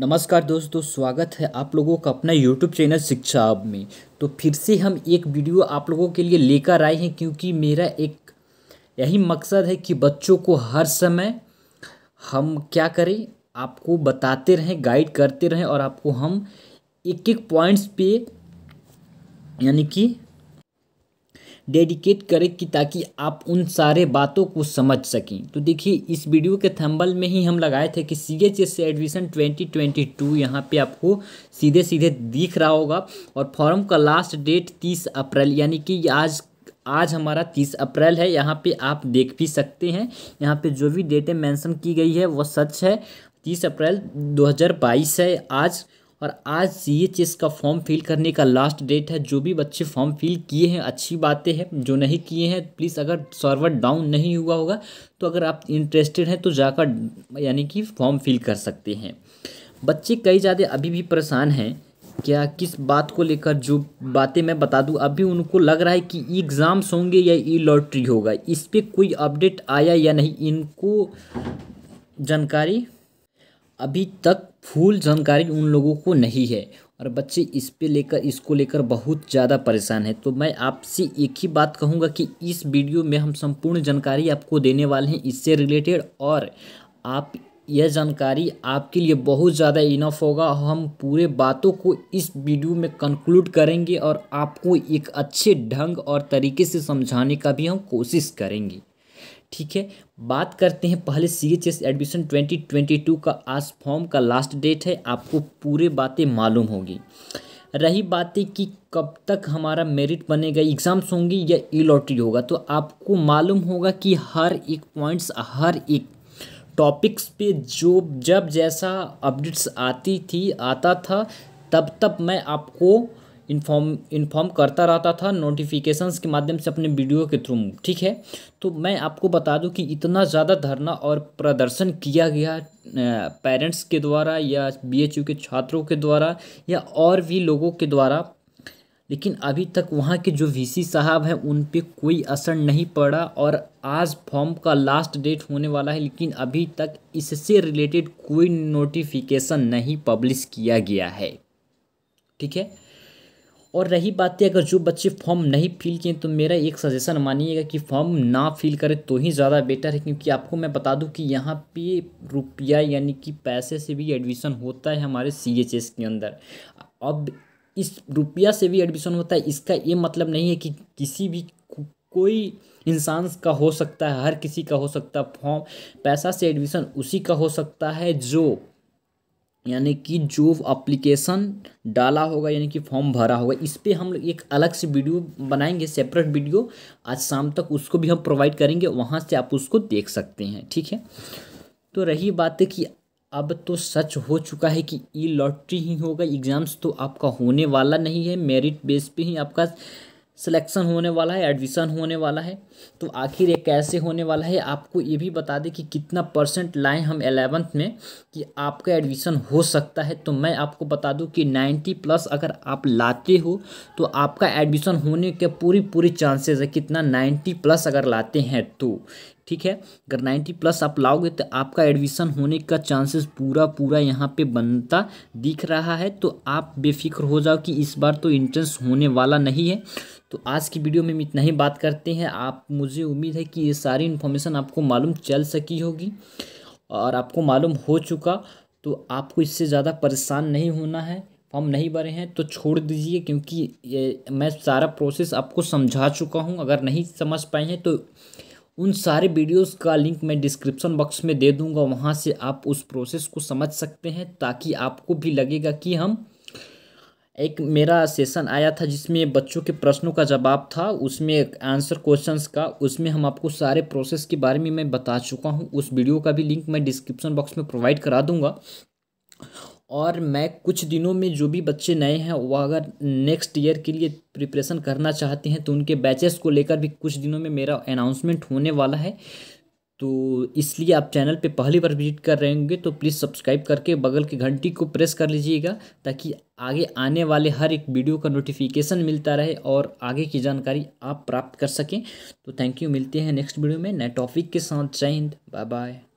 नमस्कार दोस्तों स्वागत है आप लोगों का अपना यूट्यूब चैनल शिक्षा अब में तो फिर से हम एक वीडियो आप लोगों के लिए लेकर आए हैं क्योंकि मेरा एक यही मकसद है कि बच्चों को हर समय हम क्या करें आपको बताते रहें गाइड करते रहें और आपको हम एक एक पॉइंट्स पे यानी कि डेडिकेट करें कि ताकि आप उन सारे बातों को समझ सकें तो देखिए इस वीडियो के थंबल में ही हम लगाए थे कि C H S admission twenty twenty two यहाँ पर आपको सीधे सीधे दिख रहा होगा और फॉर्म का लास्ट डेट तीस अप्रैल यानी कि आज आज हमारा तीस अप्रैल है यहाँ पे आप देख भी सकते हैं यहाँ पे जो भी डेटें मेंशन की गई है वो सच है तीस अप्रैल 2022 है आज और आज सी एच एस का फॉर्म फिल करने का लास्ट डेट है जो भी बच्चे फॉर्म फिल किए हैं अच्छी बातें हैं जो नहीं किए हैं प्लीज़ अगर सर्वर डाउन नहीं हुआ होगा तो अगर आप इंटरेस्टेड हैं तो जाकर यानी कि फॉर्म फिल कर सकते हैं बच्चे कई ज़्यादा अभी भी परेशान हैं क्या किस बात को लेकर जो बातें मैं बता दूं अभी उनको लग रहा है कि एग्ज़ाम्स होंगे या ई लॉटरी होगा इस पर कोई अपडेट आया या नहीं इनको जानकारी अभी तक फुल जानकारी उन लोगों को नहीं है और बच्चे इस पे लेकर इसको लेकर बहुत ज़्यादा परेशान है तो मैं आपसे एक ही बात कहूँगा कि इस वीडियो में हम संपूर्ण जानकारी आपको देने वाले हैं इससे रिलेटेड और आप यह जानकारी आपके लिए बहुत ज़्यादा इनफ होगा हम पूरे बातों को इस वीडियो में कंक्लूड करेंगे और आपको एक अच्छे ढंग और तरीके से समझाने का भी हम कोशिश करेंगे ठीक है बात करते हैं पहले C H S admission twenty twenty two का आज फॉर्म का लास्ट डेट है आपको पूरे बातें मालूम होगी रही बातें कि कब तक हमारा मेरिट बनेगा एग्ज़ाम्स होंगी या ई e लॉटरी होगा तो आपको मालूम होगा कि हर एक पॉइंट्स हर एक टॉपिक्स पे जो जब जैसा अपडेट्स आती थी आता था तब तब मैं आपको इन्फॉर्म इन्फॉर्म करता रहता था नोटिफिकेशंस के माध्यम से अपने वीडियो के थ्रू ठीक है तो मैं आपको बता दूं कि इतना ज़्यादा धरना और प्रदर्शन किया गया पेरेंट्स के द्वारा या बीएचयू के छात्रों के द्वारा या और भी लोगों के द्वारा लेकिन अभी तक वहाँ के जो वी साहब हैं उन पर कोई असर नहीं पड़ा और आज फॉर्म का लास्ट डेट होने वाला है लेकिन अभी तक इससे रिलेटेड कोई नोटिफिकेशन नहीं पब्लिश किया गया है ठीक है और रही बात है अगर जो बच्चे फॉर्म नहीं फिल किए तो मेरा एक सजेशन मानिएगा कि फॉर्म ना फिल करें तो ही ज़्यादा बेटर है क्योंकि आपको मैं बता दूं कि यहाँ पे रुपया यानी कि पैसे से भी एडमिशन होता है हमारे सी एच एस के अंदर अब इस रुपया से भी एडमिशन होता है इसका ये मतलब नहीं है कि किसी भी कोई इंसान का हो सकता है हर किसी का हो सकता है फॉर्म पैसा से एडमिशन उसी का हो सकता है जो यानी कि जो अप्लीकेशन डाला होगा यानी कि फॉर्म भरा होगा इस पर हम एक अलग से वीडियो बनाएंगे सेपरेट वीडियो आज शाम तक उसको भी हम प्रोवाइड करेंगे वहाँ से आप उसको देख सकते हैं ठीक है तो रही बात है कि अब तो सच हो चुका है कि ई लॉटरी ही होगा एग्ज़ाम्स तो आपका होने वाला नहीं है मेरिट बेस पे ही आपका सिलेक्शन होने वाला है एडमिशन होने वाला है तो आखिर ये कैसे होने वाला है आपको ये भी बता दें कि कितना परसेंट लाएँ हम एलेवंथ में कि आपका एडमिशन हो सकता है तो मैं आपको बता दूं कि नाइन्टी प्लस अगर आप लाते हो तो आपका एडमिशन होने के पूरी पूरी चांसेस है कितना नाइन्टी प्लस अगर लाते हैं तो ठीक है अगर नाइन्टी प्लस आप लाओगे तो आपका एडमिशन होने का चांसेस पूरा पूरा यहाँ पे बनता दिख रहा है तो आप बेफिक्र हो जाओ कि इस बार तो इंट्रेंस होने वाला नहीं है तो आज की वीडियो में हम इतना ही बात करते हैं आप मुझे उम्मीद है कि ये सारी इन्फॉर्मेशन आपको मालूम चल सकी होगी और आपको मालूम हो चुका तो आपको इससे ज़्यादा परेशान नहीं होना है फॉर्म नहीं भरे हैं तो छोड़ दीजिए क्योंकि ये मैं सारा प्रोसेस आपको समझा चुका हूँ अगर नहीं समझ पाए हैं तो उन सारे वीडियोस का लिंक मैं डिस्क्रिप्शन बॉक्स में दे दूंगा वहाँ से आप उस प्रोसेस को समझ सकते हैं ताकि आपको भी लगेगा कि हम एक मेरा सेशन आया था जिसमें बच्चों के प्रश्नों का जवाब था उसमें आंसर क्वेश्चंस का उसमें हम आपको सारे प्रोसेस के बारे में मैं बता चुका हूँ उस वीडियो का भी लिंक मैं डिस्क्रिप्शन बॉक्स में प्रोवाइड करा दूँगा और मैं कुछ दिनों में जो भी बच्चे नए हैं वो अगर नेक्स्ट ईयर के लिए प्रिपरेशन करना चाहते हैं तो उनके बैचेस को लेकर भी कुछ दिनों में मेरा अनाउंसमेंट होने वाला है तो इसलिए आप चैनल पे पहली बार विजिट कर रहे होंगे तो प्लीज़ सब्सक्राइब करके बगल की घंटी को प्रेस कर लीजिएगा ताकि आगे आने वाले हर एक वीडियो का नोटिफिकेशन मिलता रहे और आगे की जानकारी आप प्राप्त कर सकें तो थैंक यू मिलते हैं नेक्स्ट वीडियो में नए टॉपिक के साथ जय हिंद बाय बाय